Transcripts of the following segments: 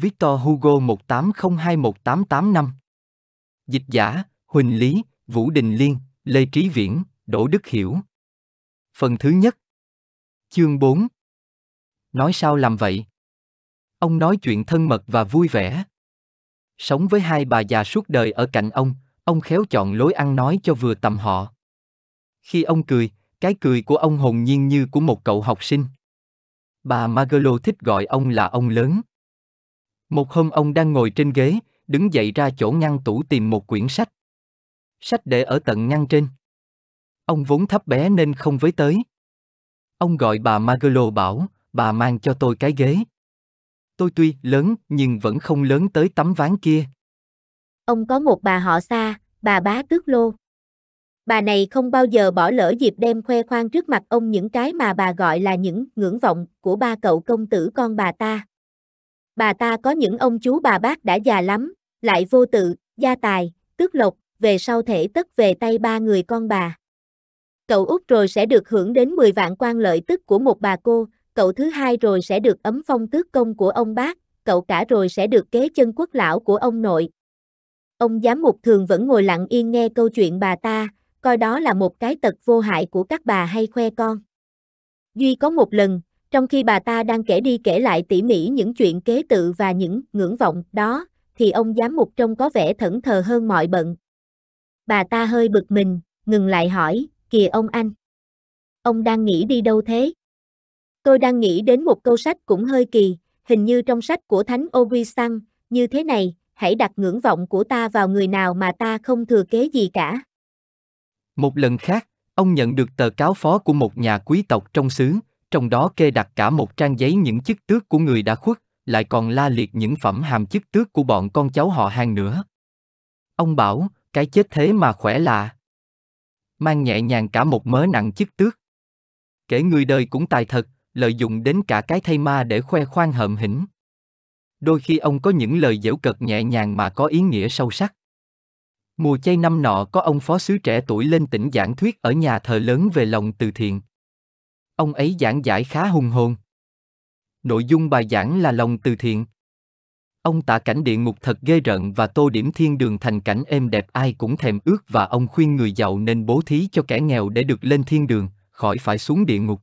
Victor Hugo 1802-1885. Dịch giả, Huỳnh Lý, Vũ Đình Liên, Lê Trí Viễn, Đỗ Đức Hiểu. Phần thứ nhất. Chương 4. Nói sao làm vậy? Ông nói chuyện thân mật và vui vẻ. Sống với hai bà già suốt đời ở cạnh ông, ông khéo chọn lối ăn nói cho vừa tầm họ. Khi ông cười, cái cười của ông hồn nhiên như của một cậu học sinh. Bà Magolo thích gọi ông là ông lớn. Một hôm ông đang ngồi trên ghế, đứng dậy ra chỗ ngăn tủ tìm một quyển sách. Sách để ở tận ngăn trên. Ông vốn thấp bé nên không với tới. Ông gọi bà Magolo bảo, bà mang cho tôi cái ghế. Tôi tuy lớn nhưng vẫn không lớn tới tấm ván kia. Ông có một bà họ xa, bà bá tước lô. Bà này không bao giờ bỏ lỡ dịp đem khoe khoang trước mặt ông những cái mà bà gọi là những ngưỡng vọng của ba cậu công tử con bà ta bà ta có những ông chú bà bác đã già lắm, lại vô tự, gia tài, tước lộc, về sau thể tất về tay ba người con bà. Cậu út rồi sẽ được hưởng đến 10 vạn quan lợi tức của một bà cô, cậu thứ hai rồi sẽ được ấm phong tước công của ông bác, cậu cả rồi sẽ được kế chân quốc lão của ông nội. Ông giám mục thường vẫn ngồi lặng yên nghe câu chuyện bà ta, coi đó là một cái tật vô hại của các bà hay khoe con. Duy có một lần, trong khi bà ta đang kể đi kể lại tỉ mỉ những chuyện kế tự và những ngưỡng vọng đó, thì ông giám mục trông có vẻ thẫn thờ hơn mọi bận. Bà ta hơi bực mình, ngừng lại hỏi, kìa ông anh. Ông đang nghĩ đi đâu thế? Tôi đang nghĩ đến một câu sách cũng hơi kỳ, hình như trong sách của Thánh Augustine, như thế này, hãy đặt ngưỡng vọng của ta vào người nào mà ta không thừa kế gì cả. Một lần khác, ông nhận được tờ cáo phó của một nhà quý tộc trong xứ, trong đó kê đặt cả một trang giấy những chức tước của người đã khuất, lại còn la liệt những phẩm hàm chức tước của bọn con cháu họ hàng nữa. Ông bảo, cái chết thế mà khỏe lạ. Mang nhẹ nhàng cả một mớ nặng chức tước. Kể người đời cũng tài thật, lợi dụng đến cả cái thay ma để khoe khoang hợm hỉnh. Đôi khi ông có những lời dễu cợt nhẹ nhàng mà có ý nghĩa sâu sắc. Mùa chay năm nọ có ông phó sứ trẻ tuổi lên tỉnh giảng thuyết ở nhà thờ lớn về lòng từ thiện. Ông ấy giảng giải khá hùng hồn. Nội dung bài giảng là lòng từ thiện. Ông tả cảnh địa ngục thật ghê rợn và tô điểm thiên đường thành cảnh êm đẹp ai cũng thèm ước và ông khuyên người giàu nên bố thí cho kẻ nghèo để được lên thiên đường, khỏi phải xuống địa ngục.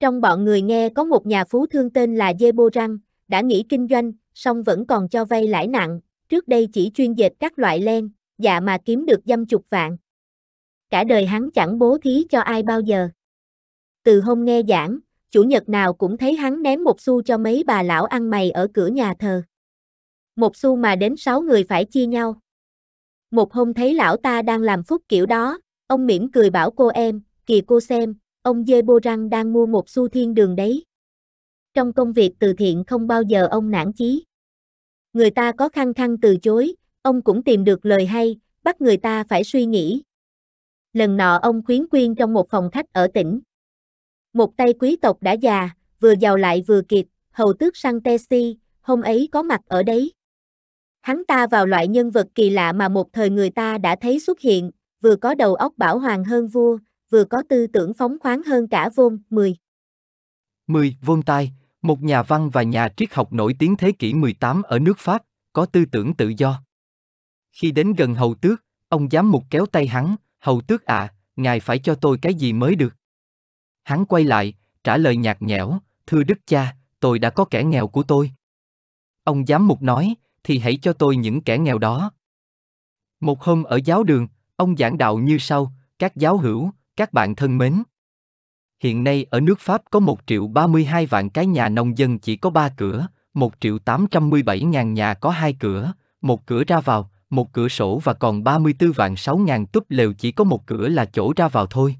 Trong bọn người nghe có một nhà phú thương tên là Dê-bô-răng, đã nghỉ kinh doanh, song vẫn còn cho vay lãi nặng, trước đây chỉ chuyên dệt các loại len, dạ mà kiếm được dăm chục vạn. Cả đời hắn chẳng bố thí cho ai bao giờ từ hôm nghe giảng, chủ nhật nào cũng thấy hắn ném một xu cho mấy bà lão ăn mày ở cửa nhà thờ. Một xu mà đến sáu người phải chia nhau. Một hôm thấy lão ta đang làm phúc kiểu đó, ông mỉm cười bảo cô em, kìa cô xem, ông dê bô răng đang mua một xu thiên đường đấy. Trong công việc từ thiện không bao giờ ông nản chí. Người ta có khăng khăng từ chối, ông cũng tìm được lời hay, bắt người ta phải suy nghĩ. Lần nọ ông khuyến quyên trong một phòng khách ở tỉnh. Một tay quý tộc đã già, vừa giàu lại vừa kiệt, hầu tước sang Tesi, hôm ấy có mặt ở đấy. Hắn ta vào loại nhân vật kỳ lạ mà một thời người ta đã thấy xuất hiện, vừa có đầu óc bảo hoàng hơn vua, vừa có tư tưởng phóng khoáng hơn cả vôn 10. 10. Voltaire, một nhà văn và nhà triết học nổi tiếng thế kỷ 18 ở nước Pháp, có tư tưởng tự do. Khi đến gần hầu tước, ông giám mục kéo tay hắn, hầu tước ạ, à, ngài phải cho tôi cái gì mới được. Hắn quay lại, trả lời nhạt nhẽo, thưa đức cha, tôi đã có kẻ nghèo của tôi. Ông giám mục nói, thì hãy cho tôi những kẻ nghèo đó. Một hôm ở giáo đường, ông giảng đạo như sau, các giáo hữu, các bạn thân mến. Hiện nay ở nước Pháp có 1 triệu 32 vạn cái nhà nông dân chỉ có 3 cửa, 1 triệu 817 ngàn nhà có 2 cửa, một cửa ra vào, một cửa sổ và còn 34 vạn 6 ngàn túp lều chỉ có một cửa là chỗ ra vào thôi.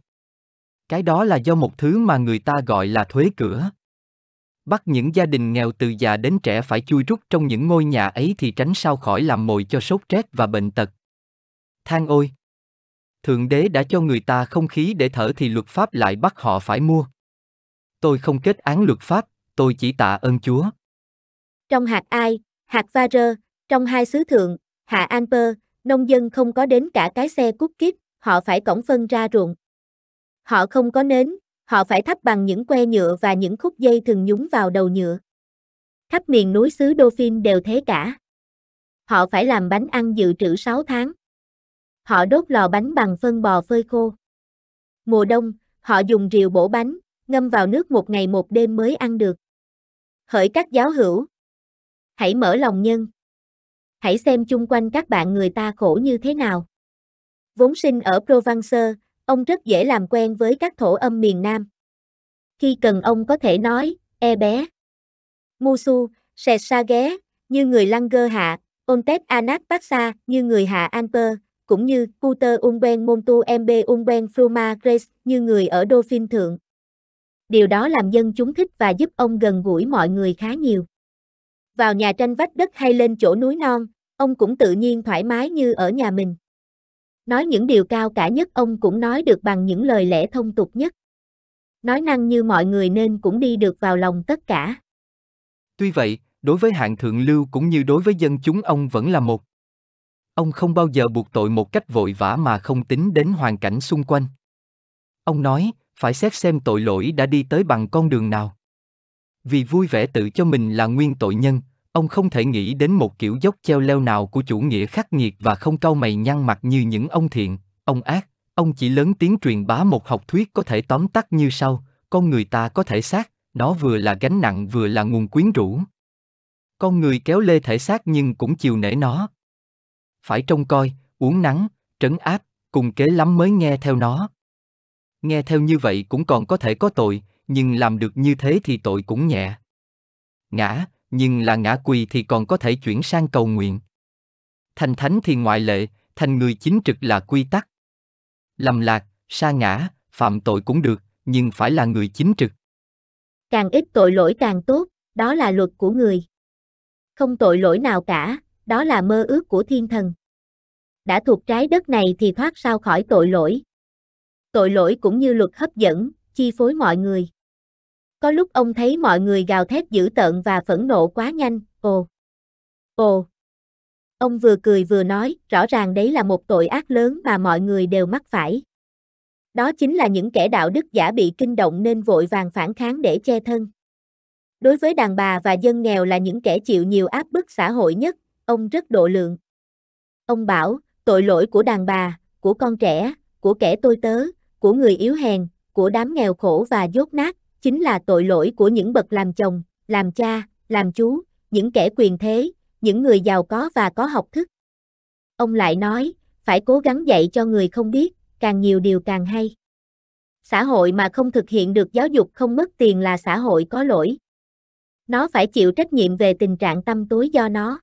Cái đó là do một thứ mà người ta gọi là thuế cửa. Bắt những gia đình nghèo từ già đến trẻ phải chui rút trong những ngôi nhà ấy thì tránh sao khỏi làm mồi cho sốt rét và bệnh tật. Than ôi! Thượng đế đã cho người ta không khí để thở thì luật pháp lại bắt họ phải mua. Tôi không kết án luật pháp, tôi chỉ tạ ơn Chúa. Trong hạt ai, hạt va rơ, trong hai xứ thượng, hạ an nông dân không có đến cả cái xe cút kít, họ phải cổng phân ra ruộng. Họ không có nến, họ phải thắp bằng những que nhựa và những khúc dây thường nhúng vào đầu nhựa. Khắp miền núi xứ Đô Phim đều thế cả. Họ phải làm bánh ăn dự trữ 6 tháng. Họ đốt lò bánh bằng phân bò phơi khô. Mùa đông, họ dùng rìu bổ bánh, ngâm vào nước một ngày một đêm mới ăn được. Hỡi các giáo hữu, hãy mở lòng nhân. Hãy xem chung quanh các bạn người ta khổ như thế nào. Vốn sinh ở Provence, Ông rất dễ làm quen với các thổ âm miền Nam. Khi cần ông có thể nói, e bé. Musu, sẹt sa ghé, như người lăng gơ hạ, ôn tép anak xa như người hạ Anper, cũng như Puter Ungwen Montu MB unben Fruma Grace như người ở Đô Phim Thượng. Điều đó làm dân chúng thích và giúp ông gần gũi mọi người khá nhiều. Vào nhà tranh vách đất hay lên chỗ núi non, ông cũng tự nhiên thoải mái như ở nhà mình. Nói những điều cao cả nhất ông cũng nói được bằng những lời lẽ thông tục nhất. Nói năng như mọi người nên cũng đi được vào lòng tất cả. Tuy vậy, đối với hạng thượng lưu cũng như đối với dân chúng ông vẫn là một. Ông không bao giờ buộc tội một cách vội vã mà không tính đến hoàn cảnh xung quanh. Ông nói, phải xét xem tội lỗi đã đi tới bằng con đường nào. Vì vui vẻ tự cho mình là nguyên tội nhân, ông không thể nghĩ đến một kiểu dốc treo leo nào của chủ nghĩa khắc nghiệt và không cau mày nhăn mặt như những ông thiện, ông ác, ông chỉ lớn tiếng truyền bá một học thuyết có thể tóm tắt như sau, con người ta có thể xác, nó vừa là gánh nặng vừa là nguồn quyến rũ. Con người kéo lê thể xác nhưng cũng chiều nể nó. Phải trông coi, uống nắng, trấn áp, cùng kế lắm mới nghe theo nó. Nghe theo như vậy cũng còn có thể có tội, nhưng làm được như thế thì tội cũng nhẹ. Ngã, nhưng là ngã quỳ thì còn có thể chuyển sang cầu nguyện. Thành thánh thì ngoại lệ, thành người chính trực là quy tắc. Lầm lạc, sa ngã, phạm tội cũng được, nhưng phải là người chính trực. Càng ít tội lỗi càng tốt, đó là luật của người. Không tội lỗi nào cả, đó là mơ ước của thiên thần. Đã thuộc trái đất này thì thoát sao khỏi tội lỗi. Tội lỗi cũng như luật hấp dẫn, chi phối mọi người. Có lúc ông thấy mọi người gào thét dữ tợn và phẫn nộ quá nhanh, ồ, ồ. Ông vừa cười vừa nói, rõ ràng đấy là một tội ác lớn mà mọi người đều mắc phải. Đó chính là những kẻ đạo đức giả bị kinh động nên vội vàng phản kháng để che thân. Đối với đàn bà và dân nghèo là những kẻ chịu nhiều áp bức xã hội nhất, ông rất độ lượng. Ông bảo, tội lỗi của đàn bà, của con trẻ, của kẻ tôi tớ, của người yếu hèn, của đám nghèo khổ và dốt nát chính là tội lỗi của những bậc làm chồng, làm cha, làm chú, những kẻ quyền thế, những người giàu có và có học thức. Ông lại nói, phải cố gắng dạy cho người không biết, càng nhiều điều càng hay. Xã hội mà không thực hiện được giáo dục không mất tiền là xã hội có lỗi. Nó phải chịu trách nhiệm về tình trạng tâm tối do nó.